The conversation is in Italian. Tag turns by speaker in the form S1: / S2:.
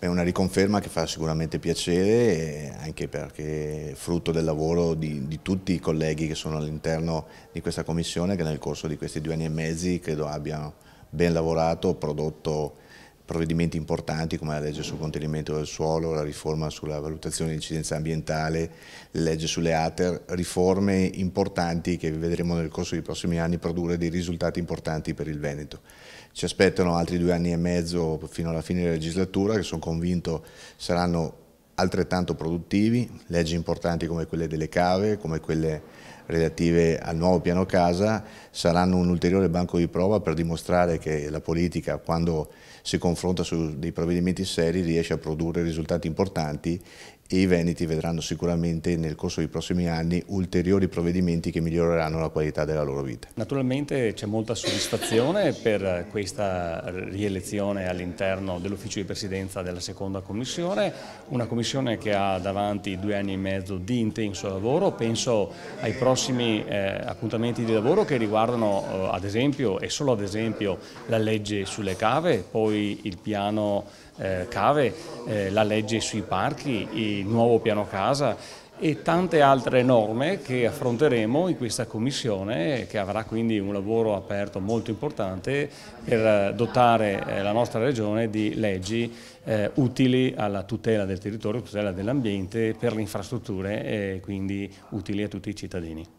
S1: È una riconferma che fa sicuramente piacere eh, anche perché è frutto del lavoro di, di tutti i colleghi che sono all'interno di questa commissione che nel corso di questi due anni e mezzo credo abbiano ben lavorato, prodotto provvedimenti importanti come la legge sul contenimento del suolo, la riforma sulla valutazione di incidenza ambientale, la legge sulle ATER, riforme importanti che vedremo nel corso dei prossimi anni produrre dei risultati importanti per il Veneto. Ci aspettano altri due anni e mezzo fino alla fine della legislatura che sono convinto saranno altrettanto produttivi, leggi importanti come quelle delle cave, come quelle relative al nuovo piano casa saranno un ulteriore banco di prova per dimostrare che la politica quando si confronta su dei provvedimenti seri riesce a produrre risultati importanti e i Veneti vedranno sicuramente nel corso dei prossimi anni ulteriori provvedimenti che miglioreranno la qualità della loro vita.
S2: Naturalmente c'è molta soddisfazione per questa rielezione all'interno dell'ufficio di presidenza della seconda commissione, una commissione che ha davanti due anni e mezzo di intenso lavoro, penso ai prossimi prossimi eh, appuntamenti di lavoro che riguardano eh, ad esempio e solo ad esempio la legge sulle cave, poi il piano eh, cave, eh, la legge sui parchi, il nuovo piano casa e tante altre norme che affronteremo in questa commissione che avrà quindi un lavoro aperto molto importante per dotare eh, la nostra regione di leggi eh, utili alla tutela del territorio, tutela dell'ambiente, per le infrastrutture e eh, quindi utili a tutti i cittadini.